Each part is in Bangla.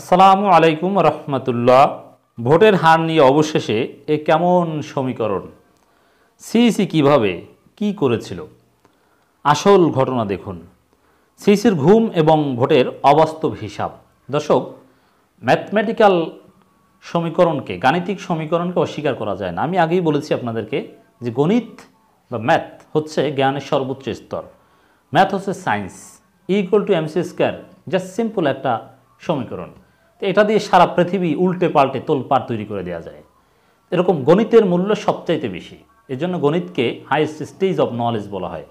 আসসালামু আলাইকুম রহমতুল্লাহ ভোটের হার নিয়ে অবশেষে এ কেমন সমীকরণ সিইসি কিভাবে কি করেছিল আসল ঘটনা দেখুন সিইসির ঘুম এবং ভোটের অবাস্তব হিসাব দর্শক ম্যাথমেটিক্যাল সমীকরণকে গাণিতিক সমীকরণকে অস্বীকার করা যায় না আমি আগেই বলেছি আপনাদেরকে যে গণিত বা ম্যাথ হচ্ছে জ্ঞানের সর্বোচ্চ স্তর ম্যাথ হচ্ছে science equal to MC square just simple একটা সমীকরণ তো এটা দিয়ে সারা পৃথিবী উল্টে পাল্টে তোলপাড় তৈরি করে দেওয়া যায় এরকম গণিতের মূল্য সবচাইতে বেশি এজন্য গণিতকে হাইয়েস্ট স্টেজ অব নলেজ বলা হয়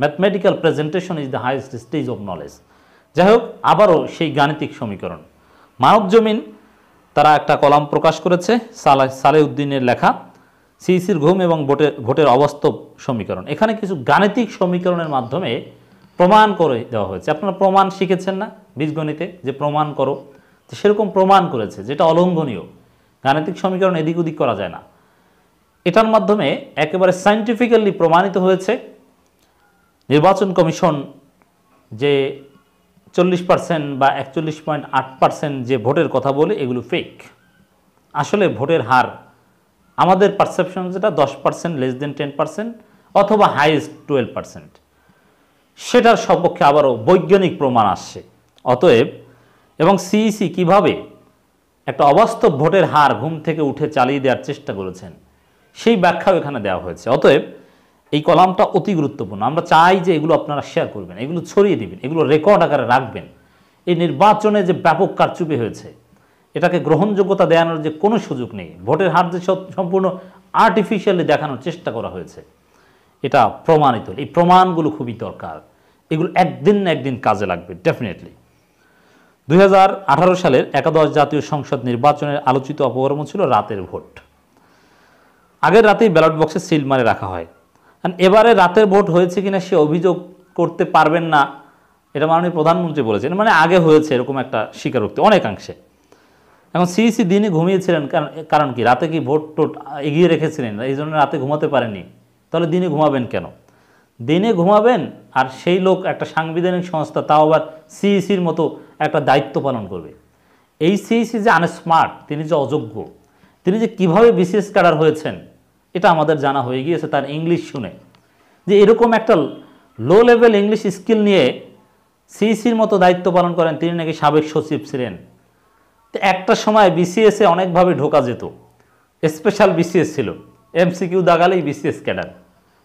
mathematical presentation is the highest stage of knowledge যাই হোক আবারও সেই গাণিতিক সমীকরণ মানব জমিন তারা একটা কলাম প্রকাশ করেছে সালা সালেউদ্দিনের লেখা সিইসির ঘুম এবং ভোটের ভোটের অবাস্তব সমীকরণ এখানে কিছু গাণিতিক সমীকরণের মাধ্যমে প্রমাণ করে দেওয়া হয়েছে আপনারা প্রমাণ শিখেছেন না বীজগণিতে যে প্রমাণ করো তো সেরকম প্রমাণ করেছে যেটা অলঙ্ঘনীয় গাণিতিক সমীকরণ এদিক ওদিক করা যায় না এটার মাধ্যমে একেবারে সাইন্টিফিক্যালি প্রমাণিত হয়েছে নির্বাচন কমিশন যে চল্লিশ পার্সেন্ট বা একচল্লিশ পয়েন্ট আট পার্সেন্ট যে ভোটের কথা বলে এগুলো ফেক আসলে ভোটের হার আমাদের পারসেপশন যেটা দশ percent less than ten percent অথবা হাইয়েস্ট টুয়েলভ পার্সেন্ট সেটার সপক্ষে আবারও বৈজ্ঞানিক প্রমাণ আসছে অতএব এবং সিইসি e কিভাবে একটা অবাস্তব ভোটের হার ঘুম থেকে উঠে চালিয়ে দেওয়ার চেষ্টা করেছেন সেই ব্যাখ্যাও এখানে দেওয়া হয়েছে অতএব এই কলামটা অতি গুরুত্বপূর্ণ আমরা চাই যে এগুলো আপনারা শেয়ার করবেন এগুলো ছড়িয়ে দেবেন এগুলো রেকর্ড আকারে রাখবেন এই নির্বাচনে যে ব্যাপক কারচুপি হয়েছে এটাকে গ্রহণযোগ্যতা দেওয়ানোর যে কোনো সুযোগ নেই ভোটের হার যে সম্পূর্ণ আর্টিফিশিয়ালি দেখানোর চেষ্টা করা হয়েছে এটা প্রমাণিত এই প্রমাণগুলো খুবই দরকার এগুলো একদিন না একদিন কাজে লাগবে ডেফিনেটলি দুই সালের একাদশ জাতীয় সংসদ নির্বাচনের আলোচিত অপকর্ম ছিল রাতের ভোট আগের রাতেই ব্যালট বক্সে সিল মারে রাখা হয় এবারে রাতের ভোট হয়েছে কিনা সে অভিযোগ করতে পারবেন না এটা মাননীয় প্রধানমন্ত্রী বলেছেন মানে আগে হয়েছে এরকম একটা স্বীকারোক্তি অনেকাংশে এখন সিইসি দিনই ঘুমিয়েছিলেন কারণ কি রাতে কি ভোট টোট এগিয়ে রেখেছিলেন এই জন্য রাতে ঘুমাতে পারেনি তাহলে দিনে ঘুমাবেন কেন দিনে ঘুমাবেন আর সেই লোক একটা সাংবিধানিক সংস্থা তাও আবার সিইসির মতো একটা দায়িত্ব পালন করবে এই সিইসি e যে আনস্মার্ট তিনি যে অযোগ্য তিনি যে কিভাবে বিশেষ ক্যাডার হয়েছেন এটা আমাদের জানা হয়ে গিয়েছে তার ইংলিশ শুনে যে এরকম একটা লো লেভেল ইংলিশ স্কিল নিয়ে সিইসির e মতো দায়িত্ব পালন করেন তিনি নাকি সাবেক সচিব ছিলেন তো একটা সময় বিসিএসে অনেকভাবে ঢোকা যেত স্পেশাল বিসিএস ছিল এমসিকিউ দাগালেই বিসিএস ক্যাডার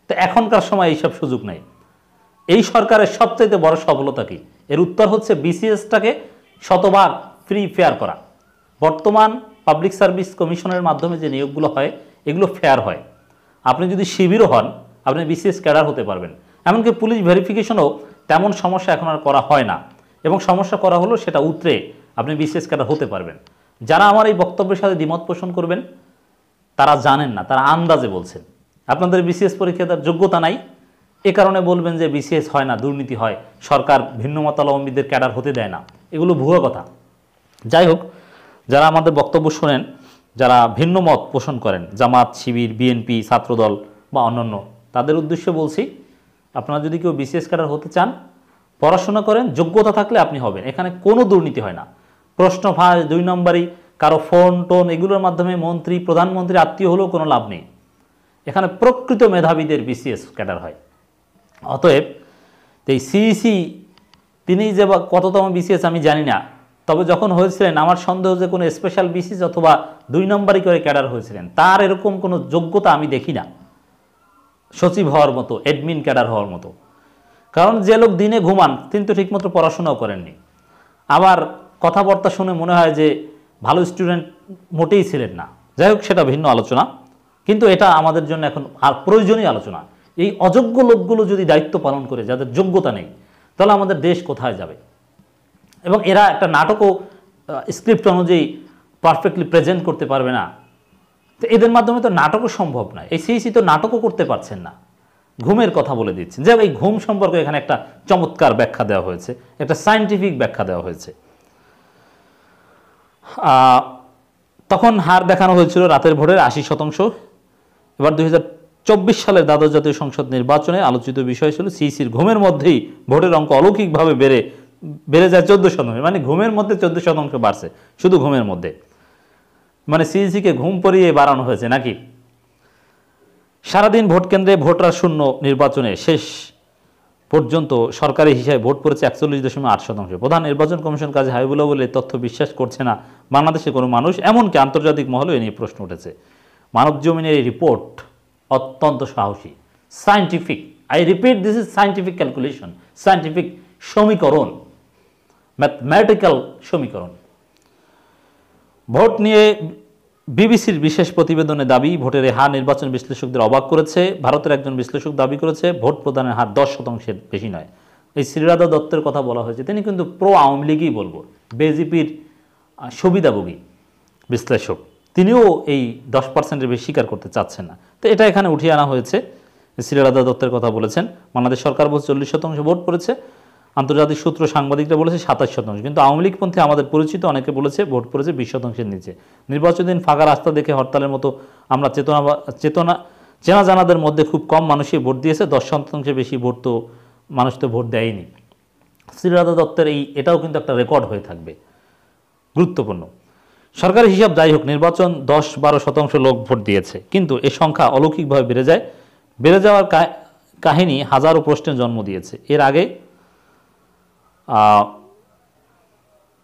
তো এখনকার সময় এইসব সুযোগ নেই এই সরকারের সবচাইতে বড় সফলতা কী এর উত্তর হচ্ছে বিসিএসটাকে শতবার ফ্রি ফেয়ার করা বর্তমান পাবলিক সার্ভিস কমিশনের মাধ্যমে যে নিয়োগগুলো হয় এগুলো ফেয়ার হয় আপনি যদি শিবিরও হন আপনি বিসিএস ক্যাডার হতে পারবেন এমনকি পুলিশ ভেরিফিকেশনও তেমন সমস্যা এখন আর করা হয় না এবং সমস্যা করা হলো সেটা উতরে আপনি বিসিএস ক্যাডার হতে পারবেন যারা আমার এই বক্তব্যের সাথে দ্বিমত পোষণ করবেন তারা জানেন না তারা আন্দাজে বলছেন আপনাদের বিসিএস পরীক্ষা তার যোগ্যতা নাই এ কারণে বলবেন যে বিসিএস হয় না দুর্নীতি হয় সরকার ভিন্ন মতালম্বীদের ক্যাডার হতে দেয় না এগুলো ভুয়ো কথা যাই হোক যারা আমাদের বক্তব্য শোনেন যারা ভিন্ন মত পোষণ করেন জামাত শিবির বিএনপি ছাত্রদল বা অন্যান্য তাদের উদ্দেশ্যে বলছি আপনারা যদি কেউ বিসিএস ক্যাডার হতে চান পড়াশোনা করেন যোগ্যতা থাকলে আপনি হবেন এখানে কোনো দুর্নীতি হয় না প্রশ্ন ফাঁস দুই নম্বরই কারো ফোন টোন এগুলোর মাধ্যমে মন্ত্রী প্রধানমন্ত্রী আত্মীয় হলেও কোনো লাভ নেই এখানে প্রকৃত মেধাবীদের বিসিএস ক্যাডার হয় অতএব এই সিইসি e তিনি যে কততম বিসিএস আমি জানি না তবে যখন হয়েছিলেন আমার সন্দেহ যে কোনো স্পেশাল বিসিএস অথবা দুই নম্বরই করে ক্যাডার হয়েছিলেন তার এরকম কোনো যোগ্যতা আমি দেখি না সচিব হওয়ার মতো অ্যাডমিন ক্যাডার হওয়ার মতো কারণ যে লোক দিনে ঘুমান কিন্তু ঠিকমতো পড়াশোনাও করেননি আবার কথাবার্তা শুনে মনে হয় যে ভালো স্টুডেন্ট মোটেই ছিলেন না যাই হোক সেটা ভিন্ন আলোচনা কিন্তু এটা আমাদের জন্য এখন আর প্রয়োজনীয় আলোচনা এই অযোগ্য লোকগুলো যদি দায়িত্ব পালন করে যাদের যোগ্যতা নেই তাহলে আমাদের দেশ কোথায় যাবে এবং এরা একটা নাটকও স্ক্রিপ্ট অনুযায়ী পারফেক্টলি প্রেজেন্ট করতে পারবে না তো এদের মাধ্যমে তো নাটকও সম্ভব নয় এই সিইসি তো নাটকও করতে পারছেন না ঘুমের কথা বলে দিচ্ছেন যে এই ঘুম সম্পর্কে এখানে একটা চমৎকার ব্যাখ্যা দেওয়া হয়েছে একটা সায়েন্টিফিক ব্যাখ্যা দেওয়া হয়েছে তখন হার দেখানো হয়েছিল রাতের ভোরের আশি শতাংশ এবার দুই চব্বিশ সালের দ্বাদশ জাতীয় সংসদ নির্বাচনে আলোচিত বিষয় ছিল সিসির ঘুমের মধ্যেই ভোটের অঙ্ক অলৌকিকভাবে বেড়ে বেড়ে যায় চোদ্দ শতাংশ মানে ঘুমের মধ্যে চোদ্দ শতাংশ বাড়ছে শুধু ঘুমের মধ্যে মানে সিইসিকে ঘুম পরিয়ে বাড়ানো হয়েছে নাকি সারাদিন ভোট কেন্দ্রে ভোটরা শূন্য নির্বাচনে শেষ পর্যন্ত সরকারি হিসাবে ভোট পড়েছে একচল্লিশ দশমিক আট শতাংশ প্রধান নির্বাচন কমিশন কাজে হাবিবুল্লাহ বলে তথ্য বিশ্বাস করছে না বাংলাদেশে কোনো মানুষ এমনকি আন্তর্জাতিক মহলেও এ নিয়ে প্রশ্ন উঠেছে মানবজমিনের এই রিপোর্ট অত্যন্ত সাহসী scientific I repeat this is scientific calculation scientific সমীকরণ ম্যাথমেটিক্যাল সমীকরণ ভোট নিয়ে বিবিসির বিশেষ প্রতিবেদনে দাবি ভোটের হার নির্বাচন বিশ্লেষকদের অবাক করেছে ভারতের একজন বিশ্লেষক দাবি করেছে ভোট প্রদানের হার দশ শতাংশের বেশি নয় এই শ্রীরাধা দত্তের কথা বলা হয়েছে তিনি কিন্তু প্রো আওয়ামী লীগই বলবো বিজেপির সুবিধাভোগী বিশ্লেষক তিনিও এই দশ পার্সেন্টের বেশি স্বীকার করতে চাচ্ছেন না তো এটা এখানে উঠিয়ে আনা হয়েছে সিরাদা দত্তের কথা বলেছেন বাংলাদেশ সরকার বলছে চল্লিশ শতাংশ ভোট পড়েছে আন্তর্জাতিক সূত্র সাংবাদিকরা বলেছে সাতাশ শতাংশ কিন্তু আওয়ামী লীগপন্থী আমাদের পরিচিত অনেকে বলেছে ভোট পড়েছে বিশ শতাংশের নিচে নির্বাচন দিন ফাঁকা রাস্তা দেখে হরতালের মতো আমরা চেতনা চেতনা চেনা জানাদের মধ্যে খুব কম মানুষই ভোট দিয়েছে দশ শতাংশের বেশি ভোট তো মানুষ তো ভোট দেয়নি শ্রীরাধা দত্তের এই এটাও কিন্তু একটা রেকর্ড হয়ে থাকবে গুরুত্বপূর্ণ সরকারি হিসাব যাই হোক নির্বাচন দশ বারো শতাংশ লোক ভোট দিয়েছে কিন্তু এ সংখ্যা অলৌকিকভাবে বেড়ে যায় বেড়ে যাওয়ার কাহিনী হাজারো প্রশ্নের জন্ম দিয়েছে এর আগে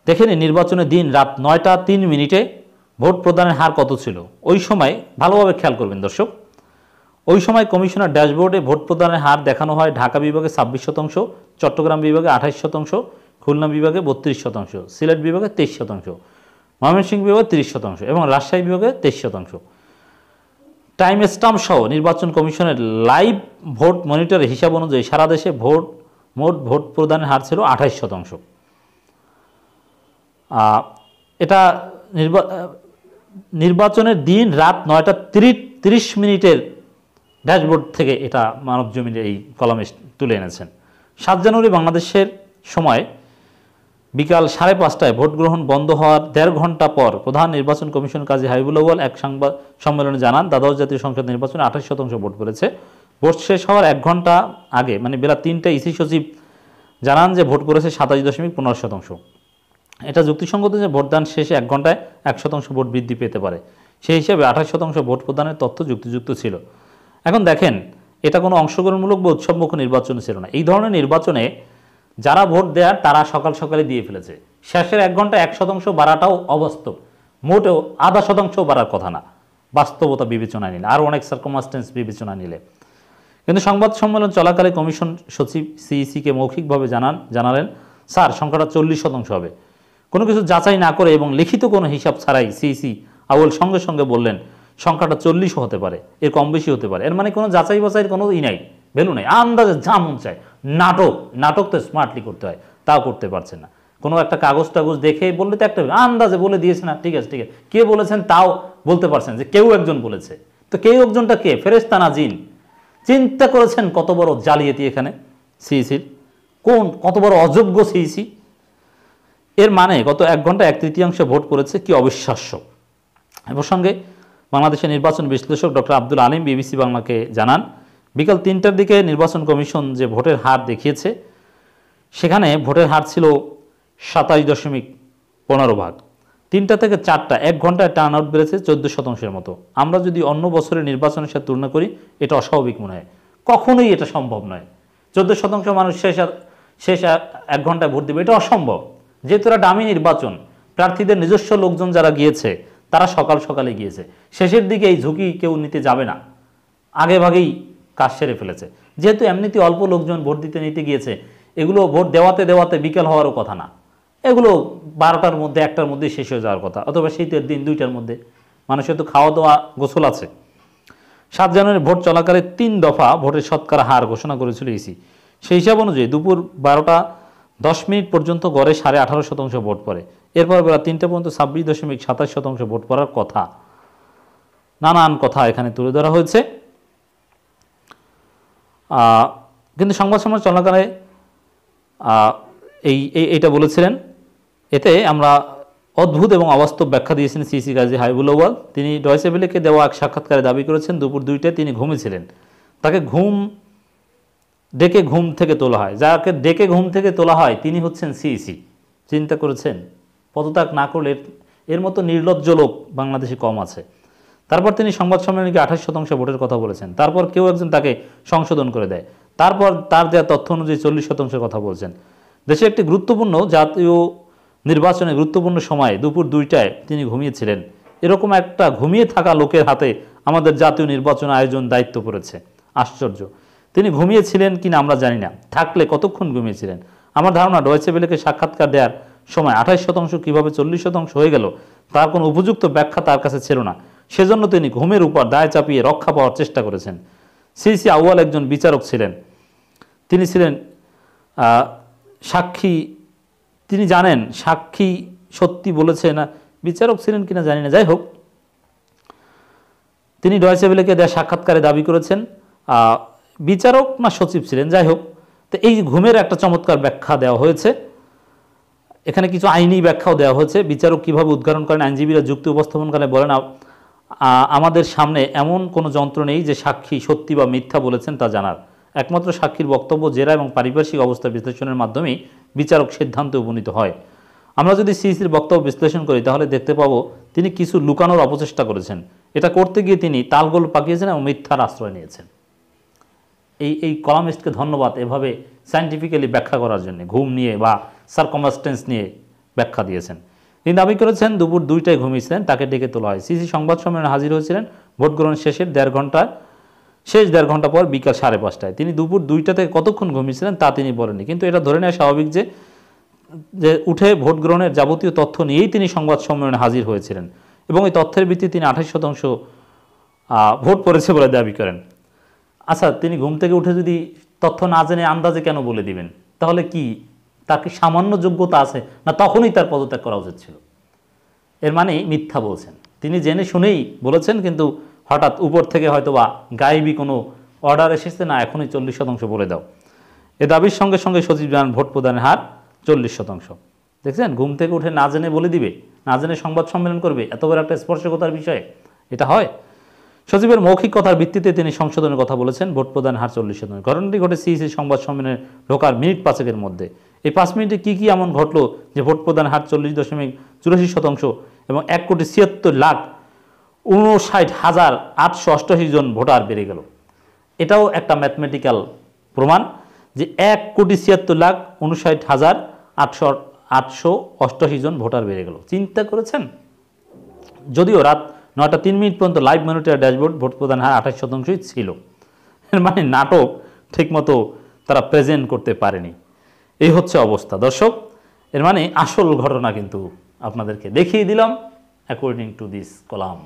দেখেনি নির্বাচনের দিন রাত নয়টা তিন মিনিটে ভোট প্রদানের হার কত ছিল ওই সময় ভালোভাবে খেয়াল করবেন দর্শক ওই সময় কমিশনার ড্যাশবোর্ডে ভোট প্রদানের হার দেখানো হয় ঢাকা বিভাগে ছাব্বিশ শতাংশ চট্টগ্রাম বিভাগে আঠাশ শতাংশ খুলনা বিভাগে বত্রিশ শতাংশ সিলেট বিভাগে তেইশ শতাংশ ময়মনসিংহ বিভাগে তিরিশ শতাংশ এবং রাজশাহী বিভাগে তেইশ শতাংশ টাইম স্টাম্প সহ নির্বাচন কমিশনের লাইভ ভোট মনিটরের হিসাব অনুযায়ী সারা দেশে ভোট মোট ভোট প্রদানের হার ছিল আঠাইশ শতাংশ এটা নির্বা নির্বাচনের দিন রাত নয়টা তিরিশ মিনিটের ড্যাশবোর্ড থেকে এটা মানব জমির এই কলমে তুলে এনেছেন সাত জানুয়ারি বাংলাদেশের সময় বিকাল সাড়ে পাঁচটায় ভোট গ্রহণ বন্ধ হওয়ার দেড় ঘন্টা পর প্রধান নির্বাচন কমিশন কাজী হাবিবুল আউ্বাল এক সংবাদ সম্মেলনে জানান দ্বাদশ জাতীয় সংসদ নির্বাচনে আঠাশ শতাংশ ভোট পড়েছে ভোট শেষ হওয়ার এক ঘন্টা আগে মানে বেলা তিনটায় ইসি সচিব জানান যে ভোট পড়েছে সাতাশ দশমিক পনেরো শতাংশ এটা যুক্তিসঙ্গত যে ভোটদান শেষে এক ঘন্টায় এক শতাংশ ভোট বৃদ্ধি পেতে পারে সেই হিসাবে আঠাশ শতাংশ ভোট প্রদানের তথ্য যুক্তিযুক্ত ছিল এখন দেখেন এটা কোনো অংশগ্রহণমূলক বা উৎসবমুখ নির্বাচন ছিল না এই ধরনের নির্বাচনে যারা ভোট দেয়ার তারা সকাল সকালে দিয়ে ফেলেছে শেষের এক ঘন্টা এক শতাংশ বাড়াটাও অবাস্তব মোটেও আধা শতাংশ বাড়ার কথা না বাস্তবতা বিবেচনা নিলে আরও অনেক সার্কমাস্টেন্স বিবেচনা নিলে কিন্তু সংবাদ সম্মেলন চলাকালে কমিশন সচিব সিইসিকে মৌখিকভাবে জানান জানালেন স্যার সংখ্যাটা চল্লিশ শতাংশ হবে কোনো কিছু যাচাই না করে এবং লিখিত কোনো হিসাব ছাড়াই সিইসি আউল সঙ্গে সঙ্গে বললেন সংখ্যাটা চল্লিশও হতে পারে এর কম বেশি হতে পারে এর মানে কোনো যাচাই বাছাইয়ের কোনো ই নাই ভ্যালু নাই আন্দাজে যা মন চায় নাটক নাটক তো স্মার্টলি করতে হয় তাও করতে পারছে না কোনো একটা কাগজ টাগজ দেখে বললে তো একটা আন্দাজে বলে দিয়েছে না ঠিক আছে ঠিক আছে কে বলেছেন তাও বলতে পারছেন যে কেউ একজন বলেছে তো কেউ একজনটা কে ফেরেস্তানা জিন চিন্তা করেছেন কত বড় জালিয়াতি এখানে সিইসির কোন কত বড় অযোগ্য সিইসি এর মানে গত এক ঘন্টা এক তৃতীয়াংশ ভোট করেছে কি অবিশ্বাস্য এ সঙ্গে বাংলাদেশের নির্বাচন বিশ্লেষক ডক্টর আব্দুল আলিম বিবিসি বাংলাকে জানান বিকাল তিনটার দিকে নির্বাচন কমিশন যে ভোটের হার দেখিয়েছে সেখানে ভোটের হার ছিল সাতাশ দশমিক পনেরো ভাগ তিনটা থেকে চারটা এক ঘন্টায় টার্ন আউট বেড়েছে চোদ্দো শতাংশের মতো আমরা যদি অন্য বছরের নির্বাচনের সাথে তুলনা করি এটা অস্বাভাবিক মনে হয় কখনোই এটা সম্ভব নয় চোদ্দো শতাংশ মানুষ শেষ শেষ এক ঘন্টায় ভোট দেবে এটা অসম্ভব যেহেতু এটা ডামি নির্বাচন প্রার্থীদের নিজস্ব লোকজন যারা গিয়েছে তারা সকাল সকালে গিয়েছে শেষের দিকে এই ঝুঁকি কেউ নিতে যাবে না আগেভাগেই কাজ সেরে ফেলেছে যেহেতু এমনিতে অল্প লোকজন ভোট দিতে নিতে গিয়েছে এগুলো ভোট দেওয়াতে দেওয়াতে বিকেল হওয়ারও কথা না এগুলো বারোটার মধ্যে একটার মধ্যে শেষ হয়ে যাওয়ার কথা অথবা শীতের দিন দুইটার মধ্যে মানুষের তো খাওয়া দাওয়া গোসল আছে সাত জানুয়ারি ভোট চলাকালে তিন দফা ভোটের শতকরা হার ঘোষণা করেছিল ইসি সেই হিসাব অনুযায়ী দুপুর বারোটা দশ মিনিট পর্যন্ত গড়ে সাড়ে আঠারো শতাংশ ভোট পড়ে এরপর বেলা তিনটা পর্যন্ত ছাব্বিশ দশমিক সাতাশ শতাংশ ভোট পড়ার কথা নানান কথা এখানে তুলে ধরা হয়েছে কিন্তু সংবাদ সমাজ চলাকালে এই এইটা বলেছিলেন এতে আমরা অদ্ভুত এবং অবাস্তব ব্যাখ্যা দিয়েছেন সিসি গাজী হাইবুল ওয়াল তিনি এভেলিকে দেওয়া এক সাক্ষাৎকারে দাবি করেছেন দুপুর দুইটায় তিনি ঘুমেছিলেন তাকে ঘুম ডেকে ঘুম থেকে তোলা হয় যাকে ডেকে ঘুম থেকে তোলা হয় তিনি হচ্ছেন সিইসি চিন্তা করেছেন পদত্যাগ না করলে এর মতো নির্লজ্জ লোক বাংলাদেশে কম আছে তারপর তিনি সংবাদ সম্মেলনে আঠাশ শতাংশ ভোটের কথা বলেছেন তারপর কেউ একজন তাকে সংশোধন করে দেয় তারপর তার দেওয়া তথ্য অনুযায়ী চল্লিশ শতাংশের কথা বলছেন দেশে একটি গুরুত্বপূর্ণ জাতীয় নির্বাচনে গুরুত্বপূর্ণ সময় দুপুর দুইটায় তিনি ঘুমিয়েছিলেন এরকম একটা ঘুমিয়ে থাকা লোকের হাতে আমাদের জাতীয় নির্বাচন আয়োজন দায়িত্ব পড়েছে আশ্চর্য তিনি ঘুমিয়েছিলেন কিনা আমরা জানি না থাকলে কতক্ষণ ঘুমিয়েছিলেন আমার ধারণা ডয়েছে বেলেকে সাক্ষাৎকার দেওয়ার সময় আঠাশ শতাংশ কীভাবে চল্লিশ শতাংশ হয়ে গেল তার কোনো উপযুক্ত ব্যাখ্যা তার কাছে ছিল না সেজন্য তিনি ঘুমের উপর দায় চাপিয়ে রক্ষা পাওয়ার চেষ্টা করেছেন শ্রী আউয়াল একজন বিচারক ছিলেন তিনি ছিলেন সাক্ষী তিনি জানেন সাক্ষী সত্যি বলেছে না বিচারক ছিলেন কিনা জানি না যাই হোক তিনি ডয়সেবেলেকে দেয়া সাক্ষাৎকারে দাবি করেছেন বিচারক না সচিব ছিলেন যাই হোক তো এই ঘুমের একটা চমৎকার ব্যাখ্যা দেওয়া হয়েছে এখানে কিছু আইনি ব্যাখ্যাও দেওয়া হয়েছে বিচারক কীভাবে উদ্ঘাটন করেন আইনজীবীরা যুক্তি উপস্থাপনকালে বলেন আমাদের সামনে এমন কোনো যন্ত্র নেই যে সাক্ষী সত্যি বা মিথ্যা বলেছেন তা জানার একমাত্র সাক্ষীর বক্তব্য জেরা এবং পারিপার্শ্বিক অবস্থা বিশ্লেষণের মাধ্যমেই বিচারক সিদ্ধান্তে উপনীত হয় আমরা যদি সিসির বক্তব্য বিশ্লেষণ করি তাহলে দেখতে পাবো তিনি কিছু লুকানোর অপচেষ্টা করেছেন এটা করতে গিয়ে তিনি তালগোল পাকিয়েছেন এবং মিথ্যার আশ্রয় নিয়েছেন এই এই কলামিস্টকে ধন্যবাদ এভাবে সায়েন্টিফিক্যালি ব্যাখ্যা করার জন্য ঘুম নিয়ে বা সারকমাস্টেন্স নিয়ে ব্যাখ্যা দিয়েছেন তিনি দাবি করেছেন দুপুর দুইটায় ঘুমিয়েছিলেন তাকে ডেকে তোলা হয় সিসি সংবাদ সম্মেলনে হাজির হয়েছিলেন ভোট গ্রহণ শেষের দেড় ঘন্টার শেষ দেড় ঘন্টা পর বিকাল সাড়ে পাঁচটায় তিনি দুপুর দুইটা থেকে কতক্ষণ ঘুমিয়েছিলেন তা তিনি বলেননি কিন্তু এটা ধরে নেওয়া স্বাভাবিক যে যে উঠে ভোট গ্রহণের যাবতীয় তথ্য নিয়েই তিনি সংবাদ সম্মেলনে হাজির হয়েছিলেন এবং এই তথ্যের ভিত্তিতে তিনি আঠাশ শতাংশ ভোট পড়েছে বলে দাবি করেন আচ্ছা তিনি ঘুম থেকে উঠে যদি তথ্য না জেনে আন্দাজে কেন বলে দিবেন তাহলে কি তার কি সামান্য যোগ্যতা আছে না তখনই তার পদত্যাগ করা উচিত ছিল এর মানে মিথ্যা বলছেন তিনি জেনে শুনেই বলেছেন কিন্তু হঠাৎ উপর থেকে হয়তো বা গাইবি কোনো অর্ডার এসেছে না এখনই চল্লিশ শতাংশ বলে দাও এ দাবির সঙ্গে সঙ্গে সচিব জানান ভোট প্রদানের হার চল্লিশ শতাংশ দেখছেন ঘুম থেকে উঠে না জেনে বলে দিবে না জেনে সংবাদ সম্মেলন করবে এত বড় একটা স্পর্শকতার বিষয়ে এটা হয় সচিবের মৌখিক কথার ভিত্তিতে তিনি সংশোধনের কথা বলেছেন ভোট প্রদান হার চল্লিশ শতাংশ ঘটনাটি ঘটে সিইসি সংবাদ সম্মেলনে ঢোকার মিনিট পাঁচেকের মধ্যে এই পাঁচ মিনিটে কি কি এমন ঘটল যে ভোট প্রদান হার চল্লিশ দশমিক চুরাশি শতাংশ এবং এক কোটি ছিয়াত্তর লাখ উনষাট হাজার আটশো অষ্টাশি জন ভোটার বেড়ে গেল এটাও একটা ম্যাথমেটিক্যাল প্রমাণ যে এক কোটি ছিয়াত্তর লাখ উনষাট হাজার আটশো আটশো অষ্টাশি জন ভোটার বেড়ে গেল চিন্তা করেছেন যদিও রাত নয়টা তিন মিনিট পর্যন্ত লাইভ মনিটরের ড্যাশবোর্ড ভোট প্রদান হার আঠাশ শতাংশই ছিল মানে নাটক ঠিকমতো তারা প্রেজেন্ট করতে পারেনি এই হচ্ছে অবস্থা দর্শক এর মানে আসল ঘটনা কিন্তু আপনাদেরকে দেখিয়ে দিলাম অ্যাকর্ডিং টু দিস কলাম